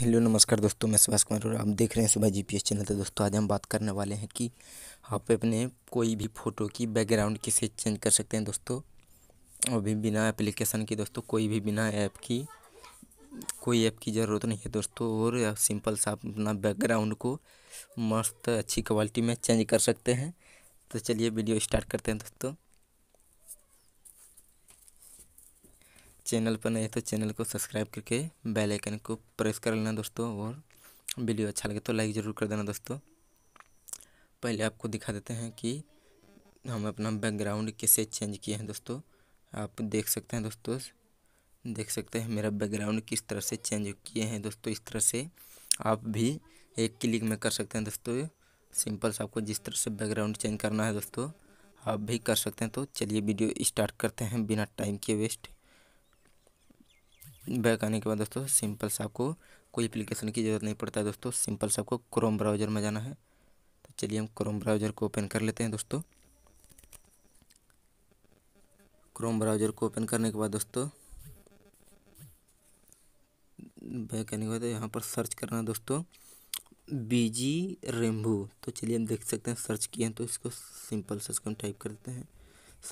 hello नमस्कार दोस्तों मैं सुभाष कुमार और आप देख रहे हैं सुबह जीपीएस चैनल तो दोस्तों आज हम बात करने वाले हैं कि आप अपने कोई भी फ़ोटो की बैकग्राउंड किसे चेंज कर सकते हैं दोस्तों अभी बिना एप्लीकेशन की दोस्तों कोई भी बिना ऐप की कोई ऐप की ज़रूरत नहीं है दोस्तों और सिंपल सा अपना बैकग्राउंड को मस्त अच्छी क्वालिटी में चेंज कर सकते हैं तो चलिए वीडियो स्टार्ट करते हैं दोस्तों चैनल पर नहीं है तो चैनल को सब्सक्राइब करके बेल आइकन को प्रेस कर लेना दोस्तों और वीडियो अच्छा लगे तो लाइक ज़रूर कर देना दोस्तों पहले आपको दिखा देते हैं कि हम अपना बैकग्राउंड कैसे चेंज किए हैं दोस्तों आप देख सकते हैं दोस्तों देख सकते हैं मेरा बैकग्राउंड किस तरह से चेंज किए हैं दोस्तों इस तरह से आप भी एक क्लिक में कर सकते हैं दोस्तों सिंपल से आपको जिस तरह से बैकग्राउंड चेंज करना है दोस्तों आप भी कर सकते हैं तो चलिए वीडियो स्टार्ट करते हैं बिना टाइम के वेस्ट बैक आने के बाद दोस्तों सिंपल से आपको कोई एप्लीकेशन की ज़रूरत नहीं पड़ता है दोस्तों सिंपल से आपको क्रोम ब्राउज़र में जाना है तो चलिए हम क्रोम ब्राउज़र को ओपन कर लेते हैं दोस्तों क्रोम ब्राउज़र को ओपन करने के बाद दोस्तों बैक आने के बाद यहाँ पर सर्च करना दोस्तों बीजी रेम्बू तो चलिए हम देख सकते हैं सर्च किए हैं तो इसको सिंपल सर्च हम टाइप कर देते हैं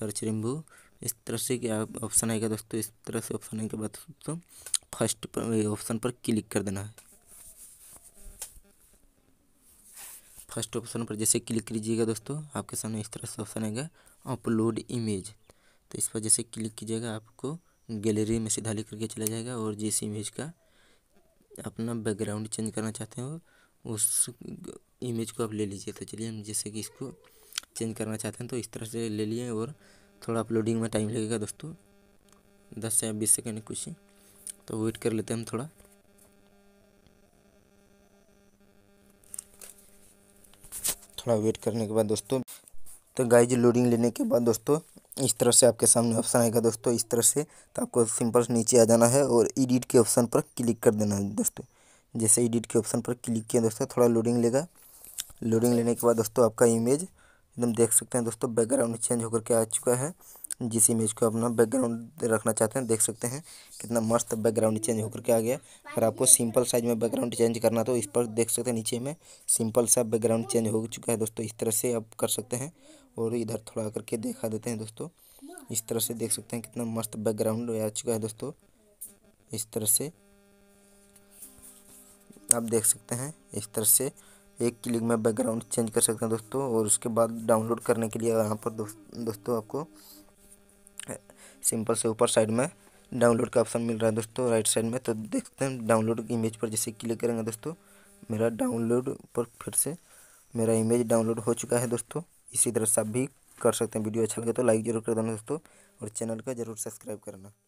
सर्च रेम्बू इस तरह से क्या ऑप्शन आएगा दोस्तों इस तरह से ऑप्शन आने के बाद दोस्तों फर्स्ट ऑप्शन पर क्लिक कर देना है फर्स्ट ऑप्शन पर जैसे क्लिक कीजिएगा दोस्तों आपके सामने इस तरह से ऑप्शन आएगा अपलोड इमेज तो इस पर जैसे क्लिक कीजिएगा आपको गैलरी में सीधा लिख करके चला जाएगा और जिस इमेज का अपना बैकग्राउंड चेंज करना चाहते हो उस इमेज को आप ले लीजिए तो चलिए हम जैसे कि इसको चेंज करना चाहते हैं तो इस तरह से ले लिए और थोड़ा अपलोडिंग में टाइम लगेगा दोस्तों दस से बीस सेकेंड कुछ ही तो वेट कर लेते हैं हम थोड़ा थोड़ा वेट करने के बाद दोस्तों तो गाइज लोडिंग लेने के बाद दोस्तों इस तरह से आपके सामने ऑप्शन आएगा दोस्तों इस तरह से तो आपको सिंपल से नीचे आ जाना है और एडिट के ऑप्शन पर क्लिक कर देना है दोस्तों जैसे एडिट के ऑप्शन पर क्लिक किया दोस्तों थोड़ा लोडिंग लेगा लोडिंग लेने के बाद दोस्तों आपका इमेज एकदम देख सकते हैं दोस्तों बैकग्राउंड चेंज होकर के आ चुका है जिस इमेज को अपना बैकग्राउंड रखना चाहते हैं देख सकते हैं कितना मस्त बैकग्राउंड चेंज होकर के आ गया अगर आपको सिंपल साइज में बैकग्राउंड चेंज करना तो इस पर देख सकते हैं नीचे में सिंपल सा बैकग्राउंड चेंज हो चुका है दोस्तों इस तरह से आप कर सकते हैं और इधर थोड़ा करके देखा देते हैं दोस्तों इस तरह से देख सकते हैं कितना मस्त बैकग्राउंड आ चुका है दोस्तों इस तरह से आप देख सकते हैं इस तरह से एक क्लिक में बैकग्राउंड चेंज कर सकते हैं दोस्तों और उसके बाद डाउनलोड करने के लिए यहाँ पर दोस्तों आपको सिंपल से ऊपर साइड में डाउनलोड का ऑप्शन मिल रहा है दोस्तों राइट साइड में तो देखते हैं डाउनलोड इमेज पर जैसे क्लिक करेंगे दोस्तों मेरा डाउनलोड पर फिर से मेरा इमेज डाउनलोड हो चुका है दोस्तों इसी तरह से आप भी कर सकते हैं वीडियो अच्छा लगे तो लाइक जरूर कर देना दोस्तों और चैनल का जरूर सब्सक्राइब करना